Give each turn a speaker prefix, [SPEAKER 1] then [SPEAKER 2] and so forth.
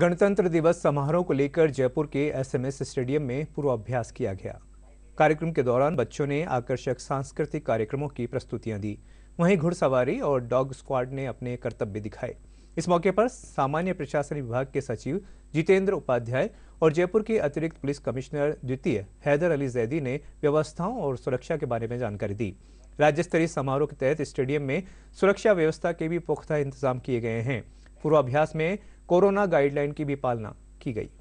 [SPEAKER 1] गणतंत्र दिवस समारोह को लेकर जयपुर के एसएमएस स्टेडियम में पूर्वाभ्यास किया गया कार्यक्रम के दौरान बच्चों ने आकर्षक सांस्कृतिक कार्यक्रमों की प्रस्तुतियां दी वहीं घुड़सवारी और डॉग स्क्वाड ने अपने कर्तव्य दिखाए इस मौके पर सामान्य प्रशासन विभाग के सचिव जितेंद्र उपाध्याय और जयपुर के अतिरिक्त पुलिस कमिश्नर द्वितीय हैदर अली जैदी ने व्यवस्थाओं और सुरक्षा के बारे में जानकारी दी राज्य स्तरीय समारोह के तहत स्टेडियम में सुरक्षा व्यवस्था के भी पुख्ता इंतजाम किए गए हैं पूर्वाभ्यास में कोरोना गाइडलाइन की भी पालना की गई